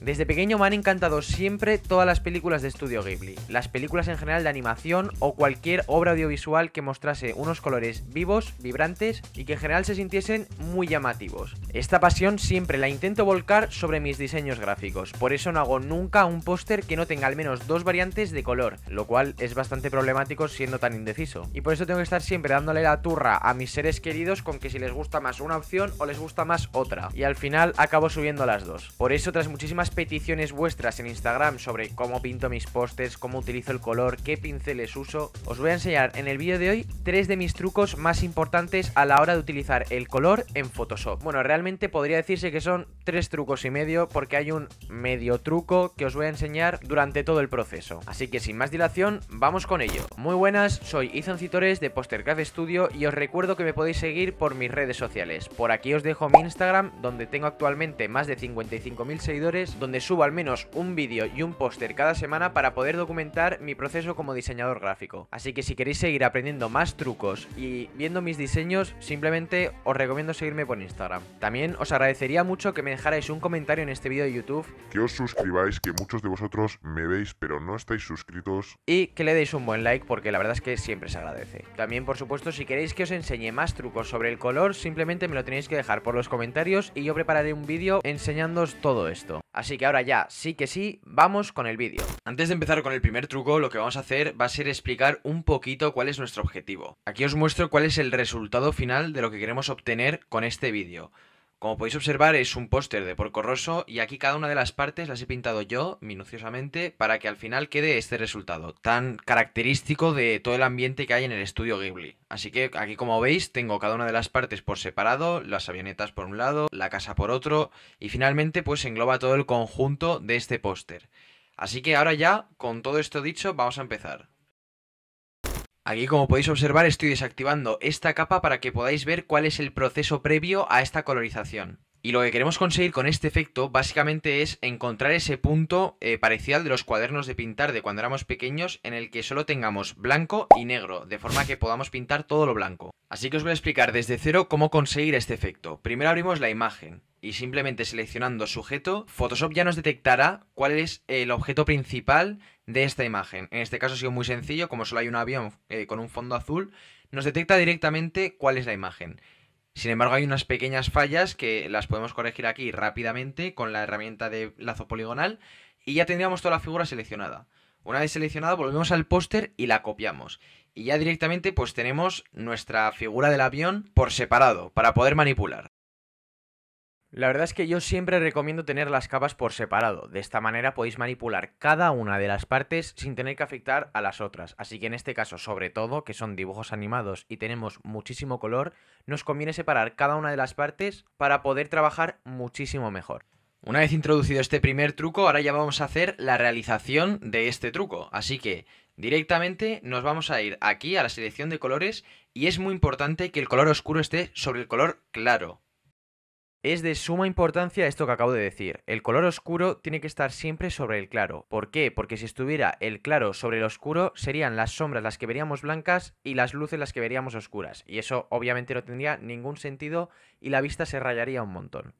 Desde pequeño me han encantado siempre todas las películas de estudio Ghibli, las películas en general de animación o cualquier obra audiovisual que mostrase unos colores vivos, vibrantes y que en general se sintiesen muy llamativos. Esta pasión siempre la intento volcar sobre mis diseños gráficos, por eso no hago nunca un póster que no tenga al menos dos variantes de color, lo cual es bastante problemático siendo tan indeciso. Y por eso tengo que estar siempre dándole la turra a mis seres queridos con que si les gusta más una opción o les gusta más otra, y al final acabo subiendo las dos. Por eso tras muchísimas peticiones vuestras en Instagram sobre cómo pinto mis postes, cómo utilizo el color, qué pinceles uso, os voy a enseñar en el vídeo de hoy tres de mis trucos más importantes a la hora de utilizar el color en Photoshop. Bueno, realmente podría decirse que son tres trucos y medio porque hay un medio truco que os voy a enseñar durante todo el proceso. Así que sin más dilación, vamos con ello. Muy buenas, soy Izon Citores de Postercraft Studio y os recuerdo que me podéis seguir por mis redes sociales. Por aquí os dejo mi Instagram donde tengo actualmente más de 55.000 seguidores donde subo al menos un vídeo y un póster cada semana para poder documentar mi proceso como diseñador gráfico. Así que si queréis seguir aprendiendo más trucos y viendo mis diseños, simplemente os recomiendo seguirme por Instagram. También os agradecería mucho que me dejarais un comentario en este vídeo de YouTube. Que os suscribáis, que muchos de vosotros me veis pero no estáis suscritos. Y que le deis un buen like porque la verdad es que siempre se agradece. También por supuesto si queréis que os enseñe más trucos sobre el color, simplemente me lo tenéis que dejar por los comentarios y yo prepararé un vídeo enseñándoos todo esto. Así que ahora ya, sí que sí, vamos con el vídeo. Antes de empezar con el primer truco, lo que vamos a hacer va a ser explicar un poquito cuál es nuestro objetivo. Aquí os muestro cuál es el resultado final de lo que queremos obtener con este vídeo. Como podéis observar es un póster de porco rosso y aquí cada una de las partes las he pintado yo minuciosamente para que al final quede este resultado tan característico de todo el ambiente que hay en el estudio Ghibli. Así que aquí como veis tengo cada una de las partes por separado, las avionetas por un lado, la casa por otro y finalmente pues engloba todo el conjunto de este póster. Así que ahora ya con todo esto dicho vamos a empezar. Aquí, como podéis observar, estoy desactivando esta capa para que podáis ver cuál es el proceso previo a esta colorización. Y lo que queremos conseguir con este efecto básicamente es encontrar ese punto eh, parcial de los cuadernos de pintar de cuando éramos pequeños en el que solo tengamos blanco y negro, de forma que podamos pintar todo lo blanco. Así que os voy a explicar desde cero cómo conseguir este efecto. Primero abrimos la imagen y simplemente seleccionando sujeto, Photoshop ya nos detectará cuál es el objeto principal de esta imagen. En este caso ha sido muy sencillo, como solo hay un avión eh, con un fondo azul, nos detecta directamente cuál es la imagen. Sin embargo, hay unas pequeñas fallas que las podemos corregir aquí rápidamente con la herramienta de lazo poligonal y ya tendríamos toda la figura seleccionada. Una vez seleccionada, volvemos al póster y la copiamos. Y ya directamente pues tenemos nuestra figura del avión por separado para poder manipular. La verdad es que yo siempre recomiendo tener las capas por separado, de esta manera podéis manipular cada una de las partes sin tener que afectar a las otras, así que en este caso sobre todo, que son dibujos animados y tenemos muchísimo color, nos conviene separar cada una de las partes para poder trabajar muchísimo mejor. Una vez introducido este primer truco, ahora ya vamos a hacer la realización de este truco, así que directamente nos vamos a ir aquí a la selección de colores y es muy importante que el color oscuro esté sobre el color claro, es de suma importancia esto que acabo de decir. El color oscuro tiene que estar siempre sobre el claro. ¿Por qué? Porque si estuviera el claro sobre el oscuro, serían las sombras las que veríamos blancas y las luces las que veríamos oscuras. Y eso obviamente no tendría ningún sentido y la vista se rayaría un montón.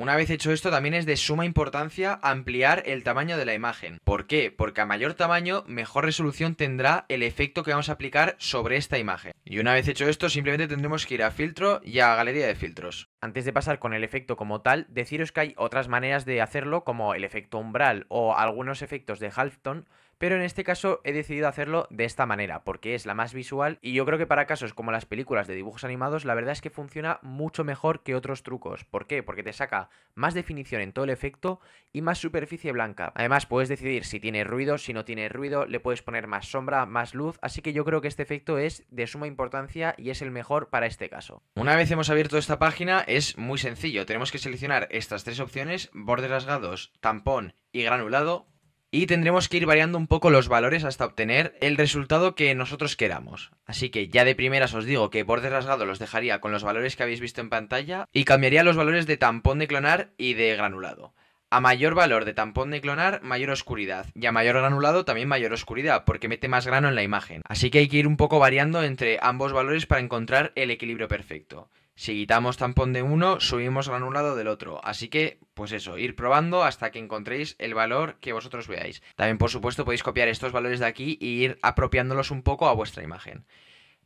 Una vez hecho esto, también es de suma importancia ampliar el tamaño de la imagen. ¿Por qué? Porque a mayor tamaño, mejor resolución tendrá el efecto que vamos a aplicar sobre esta imagen. Y una vez hecho esto, simplemente tendremos que ir a filtro y a galería de filtros. Antes de pasar con el efecto como tal, deciros que hay otras maneras de hacerlo como el efecto umbral o algunos efectos de Halftone pero en este caso he decidido hacerlo de esta manera, porque es la más visual y yo creo que para casos como las películas de dibujos animados, la verdad es que funciona mucho mejor que otros trucos. ¿Por qué? Porque te saca más definición en todo el efecto y más superficie blanca. Además, puedes decidir si tiene ruido, si no tiene ruido, le puedes poner más sombra, más luz, así que yo creo que este efecto es de suma importancia y es el mejor para este caso. Una vez hemos abierto esta página, es muy sencillo. Tenemos que seleccionar estas tres opciones, bordes rasgados, tampón y granulado y tendremos que ir variando un poco los valores hasta obtener el resultado que nosotros queramos. Así que ya de primeras os digo que por rasgado los dejaría con los valores que habéis visto en pantalla y cambiaría los valores de tampón de clonar y de granulado. A mayor valor de tampón de clonar, mayor oscuridad. Y a mayor granulado, también mayor oscuridad, porque mete más grano en la imagen. Así que hay que ir un poco variando entre ambos valores para encontrar el equilibrio perfecto. Si quitamos tampón de uno, subimos granulado del otro. Así que, pues eso, ir probando hasta que encontréis el valor que vosotros veáis. También, por supuesto, podéis copiar estos valores de aquí e ir apropiándolos un poco a vuestra imagen.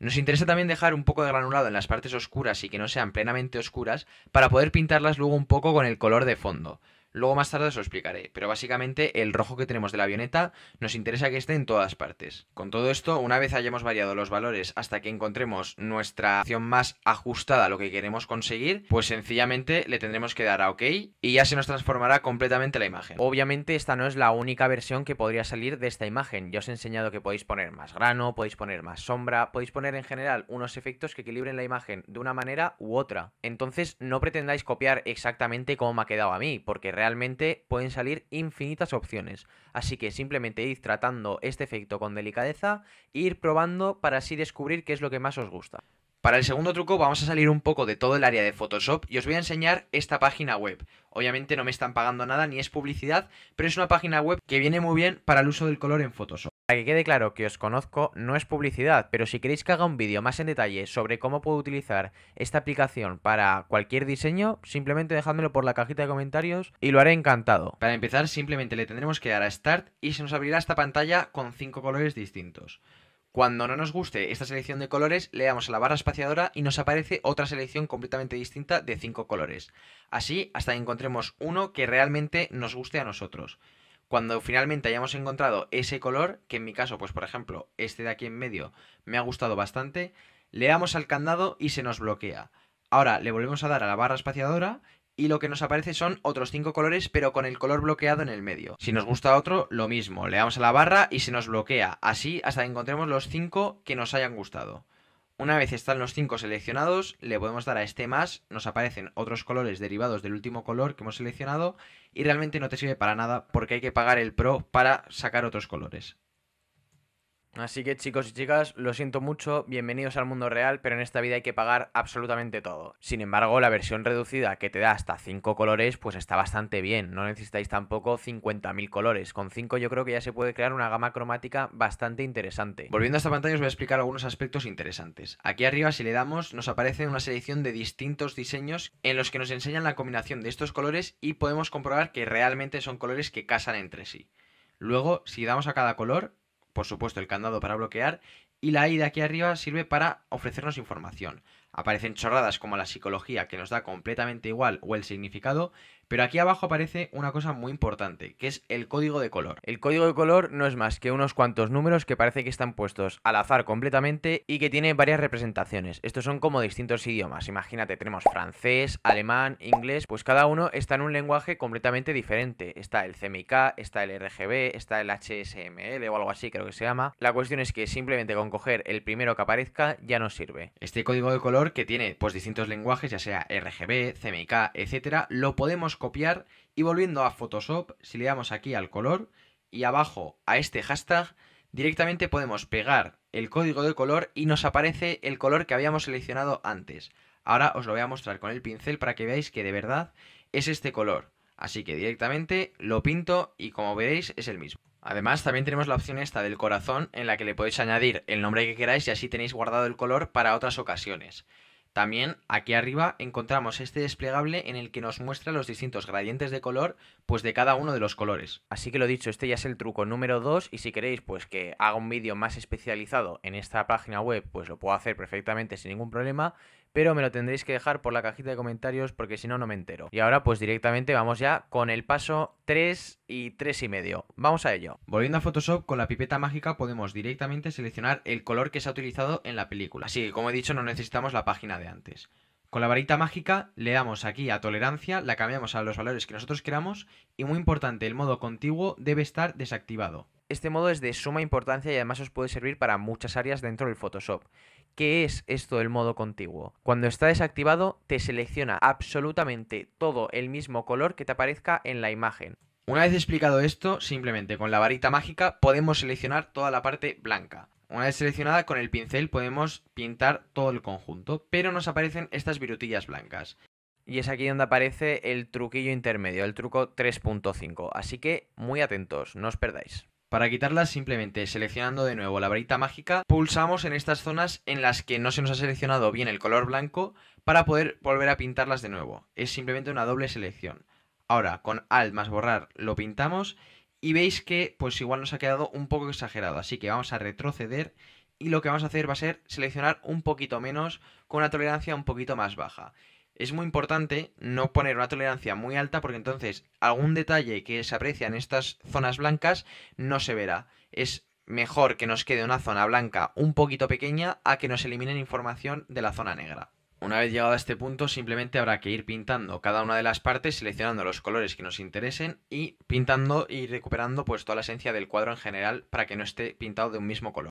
Nos interesa también dejar un poco de granulado en las partes oscuras y que no sean plenamente oscuras para poder pintarlas luego un poco con el color de fondo. Luego más tarde os lo explicaré, pero básicamente el rojo que tenemos de la avioneta nos interesa que esté en todas partes. Con todo esto, una vez hayamos variado los valores hasta que encontremos nuestra acción más ajustada a lo que queremos conseguir, pues sencillamente le tendremos que dar a OK y ya se nos transformará completamente la imagen. Obviamente esta no es la única versión que podría salir de esta imagen. Ya os he enseñado que podéis poner más grano, podéis poner más sombra, podéis poner en general unos efectos que equilibren la imagen de una manera u otra. Entonces no pretendáis copiar exactamente como me ha quedado a mí, porque realmente realmente pueden salir infinitas opciones. Así que simplemente ir tratando este efecto con delicadeza e ir probando para así descubrir qué es lo que más os gusta. Para el segundo truco vamos a salir un poco de todo el área de Photoshop y os voy a enseñar esta página web. Obviamente no me están pagando nada ni es publicidad, pero es una página web que viene muy bien para el uso del color en Photoshop. Para que quede claro que os conozco, no es publicidad, pero si queréis que haga un vídeo más en detalle sobre cómo puedo utilizar esta aplicación para cualquier diseño, simplemente dejadmelo por la cajita de comentarios y lo haré encantado. Para empezar, simplemente le tendremos que dar a Start y se nos abrirá esta pantalla con cinco colores distintos. Cuando no nos guste esta selección de colores, le damos a la barra espaciadora y nos aparece otra selección completamente distinta de cinco colores. Así hasta que encontremos uno que realmente nos guste a nosotros cuando finalmente hayamos encontrado ese color, que en mi caso, pues por ejemplo, este de aquí en medio me ha gustado bastante, le damos al candado y se nos bloquea. Ahora le volvemos a dar a la barra espaciadora y lo que nos aparece son otros cinco colores, pero con el color bloqueado en el medio. Si nos gusta otro, lo mismo, le damos a la barra y se nos bloquea, así hasta que encontremos los cinco que nos hayan gustado. Una vez están los 5 seleccionados, le podemos dar a este más, nos aparecen otros colores derivados del último color que hemos seleccionado y realmente no te sirve para nada porque hay que pagar el Pro para sacar otros colores. Así que chicos y chicas, lo siento mucho, bienvenidos al mundo real, pero en esta vida hay que pagar absolutamente todo. Sin embargo, la versión reducida que te da hasta 5 colores, pues está bastante bien, no necesitáis tampoco 50.000 colores, con 5 yo creo que ya se puede crear una gama cromática bastante interesante. Volviendo a esta pantalla os voy a explicar algunos aspectos interesantes. Aquí arriba si le damos nos aparece una selección de distintos diseños en los que nos enseñan la combinación de estos colores y podemos comprobar que realmente son colores que casan entre sí. Luego, si damos a cada color, por supuesto el candado para bloquear y la I de aquí arriba sirve para ofrecernos información. Aparecen chorradas como la psicología, que nos da completamente igual, o el significado, pero aquí abajo aparece una cosa muy importante, que es el código de color. El código de color no es más que unos cuantos números que parece que están puestos al azar completamente y que tiene varias representaciones. Estos son como distintos idiomas. Imagínate, tenemos francés, alemán, inglés, pues cada uno está en un lenguaje completamente diferente. Está el CMYK, está el RGB, está el HSML o algo así creo que se llama. La cuestión es que simplemente con coger el primero que aparezca ya nos sirve. Este código de color que tiene pues distintos lenguajes, ya sea RGB, CMYK, etcétera, lo podemos copiar y volviendo a Photoshop, si le damos aquí al color y abajo a este hashtag, directamente podemos pegar el código de color y nos aparece el color que habíamos seleccionado antes. Ahora os lo voy a mostrar con el pincel para que veáis que de verdad es este color. Así que directamente lo pinto y como veréis es el mismo. Además, también tenemos la opción esta del corazón en la que le podéis añadir el nombre que queráis y así tenéis guardado el color para otras ocasiones. También aquí arriba encontramos este desplegable en el que nos muestra los distintos gradientes de color pues de cada uno de los colores. Así que lo dicho, este ya es el truco número 2 y si queréis pues que haga un vídeo más especializado en esta página web pues lo puedo hacer perfectamente sin ningún problema pero me lo tendréis que dejar por la cajita de comentarios porque si no, no me entero. Y ahora pues directamente vamos ya con el paso 3 y 3 y medio. Vamos a ello. Volviendo a Photoshop, con la pipeta mágica podemos directamente seleccionar el color que se ha utilizado en la película. Así que como he dicho, no necesitamos la página de antes. Con la varita mágica le damos aquí a tolerancia, la cambiamos a los valores que nosotros queramos y muy importante, el modo contiguo debe estar desactivado. Este modo es de suma importancia y además os puede servir para muchas áreas dentro del Photoshop. ¿Qué es esto del modo contiguo? Cuando está desactivado, te selecciona absolutamente todo el mismo color que te aparezca en la imagen. Una vez explicado esto, simplemente con la varita mágica podemos seleccionar toda la parte blanca. Una vez seleccionada con el pincel podemos pintar todo el conjunto, pero nos aparecen estas virutillas blancas. Y es aquí donde aparece el truquillo intermedio, el truco 3.5, así que muy atentos, no os perdáis. Para quitarlas simplemente seleccionando de nuevo la varita mágica, pulsamos en estas zonas en las que no se nos ha seleccionado bien el color blanco para poder volver a pintarlas de nuevo. Es simplemente una doble selección. Ahora con Alt más borrar lo pintamos y veis que pues igual nos ha quedado un poco exagerado, así que vamos a retroceder y lo que vamos a hacer va a ser seleccionar un poquito menos con una tolerancia un poquito más baja es muy importante no poner una tolerancia muy alta porque entonces algún detalle que se aprecia en estas zonas blancas no se verá. Es mejor que nos quede una zona blanca un poquito pequeña a que nos eliminen información de la zona negra. Una vez llegado a este punto simplemente habrá que ir pintando cada una de las partes, seleccionando los colores que nos interesen y pintando y recuperando pues toda la esencia del cuadro en general para que no esté pintado de un mismo color.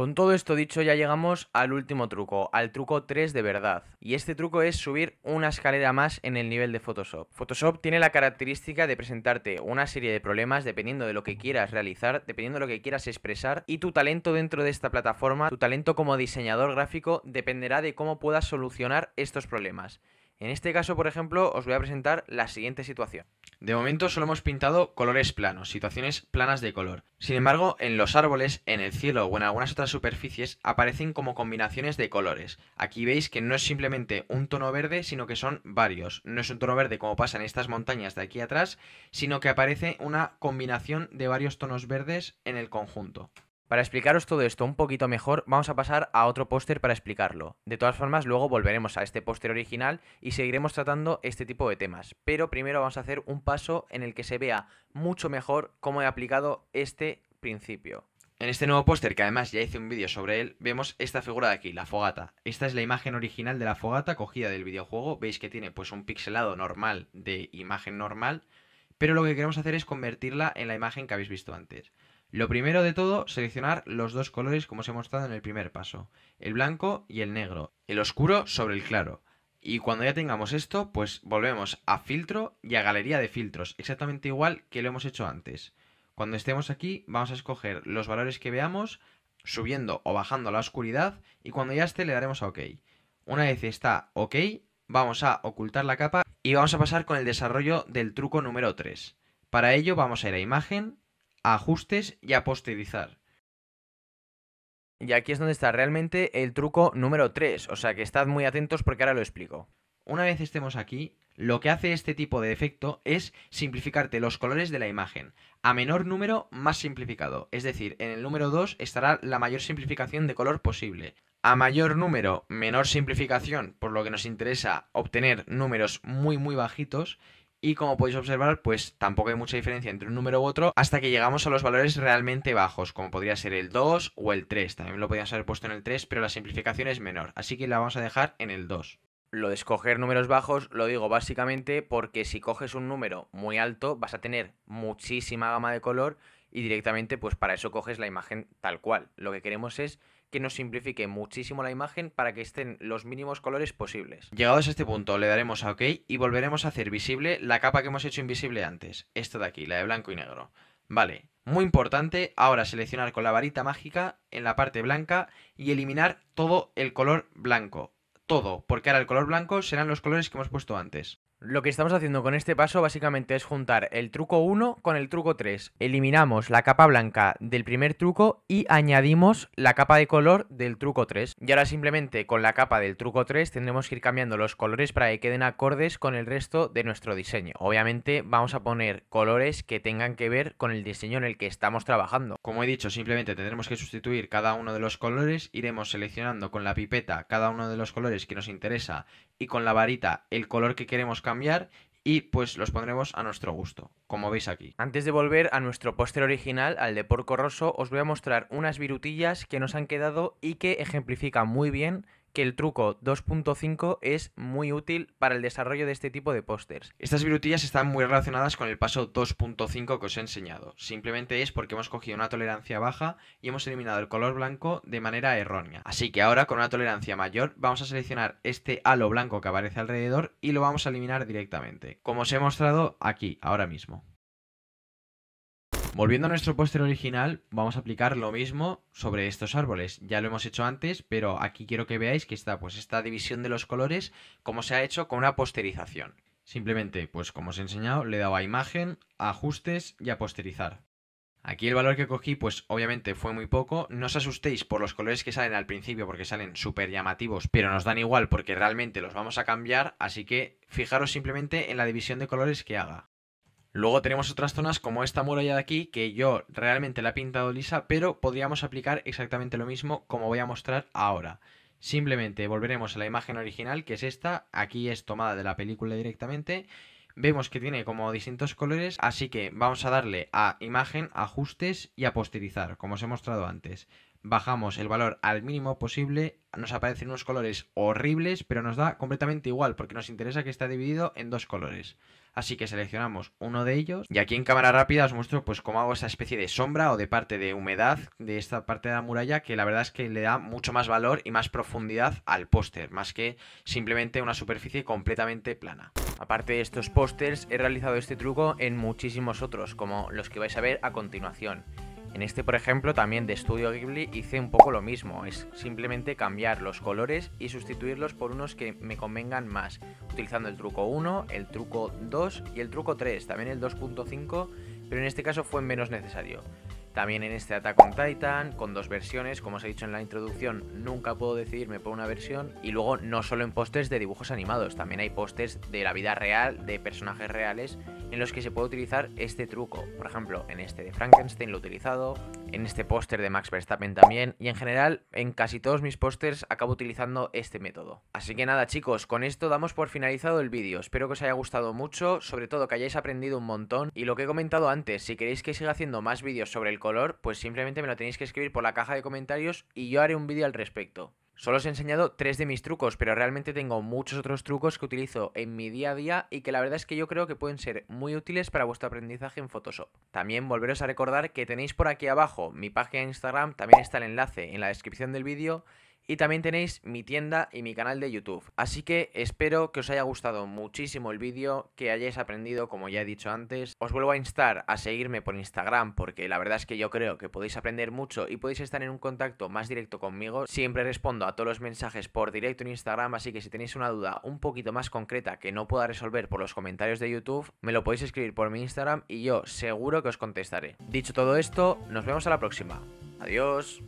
Con todo esto dicho ya llegamos al último truco, al truco 3 de verdad. Y este truco es subir una escalera más en el nivel de Photoshop. Photoshop tiene la característica de presentarte una serie de problemas dependiendo de lo que quieras realizar, dependiendo de lo que quieras expresar y tu talento dentro de esta plataforma, tu talento como diseñador gráfico dependerá de cómo puedas solucionar estos problemas. En este caso, por ejemplo, os voy a presentar la siguiente situación. De momento solo hemos pintado colores planos, situaciones planas de color. Sin embargo, en los árboles, en el cielo o en algunas otras superficies aparecen como combinaciones de colores. Aquí veis que no es simplemente un tono verde, sino que son varios. No es un tono verde como pasa en estas montañas de aquí atrás, sino que aparece una combinación de varios tonos verdes en el conjunto. Para explicaros todo esto un poquito mejor, vamos a pasar a otro póster para explicarlo. De todas formas, luego volveremos a este póster original y seguiremos tratando este tipo de temas. Pero primero vamos a hacer un paso en el que se vea mucho mejor cómo he aplicado este principio. En este nuevo póster, que además ya hice un vídeo sobre él, vemos esta figura de aquí, la fogata. Esta es la imagen original de la fogata cogida del videojuego. Veis que tiene pues un pixelado normal de imagen normal, pero lo que queremos hacer es convertirla en la imagen que habéis visto antes. Lo primero de todo, seleccionar los dos colores como os he mostrado en el primer paso, el blanco y el negro, el oscuro sobre el claro. Y cuando ya tengamos esto, pues volvemos a filtro y a galería de filtros, exactamente igual que lo hemos hecho antes. Cuando estemos aquí, vamos a escoger los valores que veamos, subiendo o bajando la oscuridad, y cuando ya esté le daremos a OK. Una vez está OK, vamos a ocultar la capa y vamos a pasar con el desarrollo del truco número 3. Para ello vamos a ir a imagen, ajustes y a posterizar. Y aquí es donde está realmente el truco número 3, o sea que estad muy atentos porque ahora lo explico. Una vez estemos aquí, lo que hace este tipo de efecto es simplificarte los colores de la imagen. A menor número, más simplificado. Es decir, en el número 2 estará la mayor simplificación de color posible. A mayor número, menor simplificación, por lo que nos interesa obtener números muy muy bajitos y como podéis observar, pues tampoco hay mucha diferencia entre un número u otro hasta que llegamos a los valores realmente bajos, como podría ser el 2 o el 3. También lo podríamos haber puesto en el 3, pero la simplificación es menor, así que la vamos a dejar en el 2. Lo de escoger números bajos lo digo básicamente porque si coges un número muy alto vas a tener muchísima gama de color y directamente pues para eso coges la imagen tal cual. Lo que queremos es que nos simplifique muchísimo la imagen para que estén los mínimos colores posibles. Llegados a este punto le daremos a OK y volveremos a hacer visible la capa que hemos hecho invisible antes, esta de aquí, la de blanco y negro. Vale, muy importante ahora seleccionar con la varita mágica en la parte blanca y eliminar todo el color blanco. Todo, porque ahora el color blanco serán los colores que hemos puesto antes. Lo que estamos haciendo con este paso básicamente es juntar el truco 1 con el truco 3. Eliminamos la capa blanca del primer truco y añadimos la capa de color del truco 3. Y ahora simplemente con la capa del truco 3 tendremos que ir cambiando los colores para que queden acordes con el resto de nuestro diseño. Obviamente vamos a poner colores que tengan que ver con el diseño en el que estamos trabajando. Como he dicho, simplemente tendremos que sustituir cada uno de los colores, iremos seleccionando con la pipeta cada uno de los colores que nos interesa y con la varita el color que queremos cambiar y pues los pondremos a nuestro gusto, como veis aquí. Antes de volver a nuestro póster original, al de porco roso, os voy a mostrar unas virutillas que nos han quedado y que ejemplifican muy bien que el truco 2.5 es muy útil para el desarrollo de este tipo de pósters. Estas virutillas están muy relacionadas con el paso 2.5 que os he enseñado. Simplemente es porque hemos cogido una tolerancia baja y hemos eliminado el color blanco de manera errónea. Así que ahora con una tolerancia mayor vamos a seleccionar este halo blanco que aparece alrededor y lo vamos a eliminar directamente, como os he mostrado aquí, ahora mismo. Volviendo a nuestro póster original, vamos a aplicar lo mismo sobre estos árboles. Ya lo hemos hecho antes, pero aquí quiero que veáis que está pues esta división de los colores como se ha hecho con una posterización. Simplemente, pues como os he enseñado, le he dado a imagen, ajustes y a posterizar. Aquí el valor que cogí, pues obviamente fue muy poco. No os asustéis por los colores que salen al principio, porque salen súper llamativos, pero nos dan igual porque realmente los vamos a cambiar, así que fijaros simplemente en la división de colores que haga. Luego tenemos otras zonas como esta muralla de aquí, que yo realmente la he pintado lisa, pero podríamos aplicar exactamente lo mismo como voy a mostrar ahora. Simplemente volveremos a la imagen original, que es esta, aquí es tomada de la película directamente. Vemos que tiene como distintos colores, así que vamos a darle a imagen, ajustes y a posterizar, como os he mostrado antes bajamos el valor al mínimo posible, nos aparecen unos colores horribles, pero nos da completamente igual, porque nos interesa que está dividido en dos colores. Así que seleccionamos uno de ellos y aquí en cámara rápida os muestro pues cómo hago esa especie de sombra o de parte de humedad de esta parte de la muralla que la verdad es que le da mucho más valor y más profundidad al póster, más que simplemente una superficie completamente plana. Aparte de estos pósters he realizado este truco en muchísimos otros, como los que vais a ver a continuación. En este, por ejemplo, también de Studio Ghibli hice un poco lo mismo, es simplemente cambiar los colores y sustituirlos por unos que me convengan más, utilizando el truco 1, el truco 2 y el truco 3, también el 2.5, pero en este caso fue menos necesario. También en este ataque con Titan, con dos versiones, como os he dicho en la introducción, nunca puedo decidirme por una versión. Y luego no solo en pósters de dibujos animados, también hay pósters de la vida real, de personajes reales, en los que se puede utilizar este truco. Por ejemplo, en este de Frankenstein lo he utilizado, en este póster de Max Verstappen también. Y en general, en casi todos mis pósters acabo utilizando este método. Así que nada chicos, con esto damos por finalizado el vídeo. Espero que os haya gustado mucho, sobre todo que hayáis aprendido un montón. Y lo que he comentado antes, si queréis que siga haciendo más vídeos sobre el color, pues simplemente me lo tenéis que escribir por la caja de comentarios y yo haré un vídeo al respecto. Solo os he enseñado tres de mis trucos, pero realmente tengo muchos otros trucos que utilizo en mi día a día y que la verdad es que yo creo que pueden ser muy útiles para vuestro aprendizaje en Photoshop. También volveros a recordar que tenéis por aquí abajo mi página de Instagram, también está el enlace en la descripción del vídeo y también tenéis mi tienda y mi canal de YouTube. Así que espero que os haya gustado muchísimo el vídeo, que hayáis aprendido, como ya he dicho antes. Os vuelvo a instar a seguirme por Instagram, porque la verdad es que yo creo que podéis aprender mucho y podéis estar en un contacto más directo conmigo. Siempre respondo a todos los mensajes por directo en Instagram, así que si tenéis una duda un poquito más concreta que no pueda resolver por los comentarios de YouTube, me lo podéis escribir por mi Instagram y yo seguro que os contestaré. Dicho todo esto, nos vemos a la próxima. Adiós.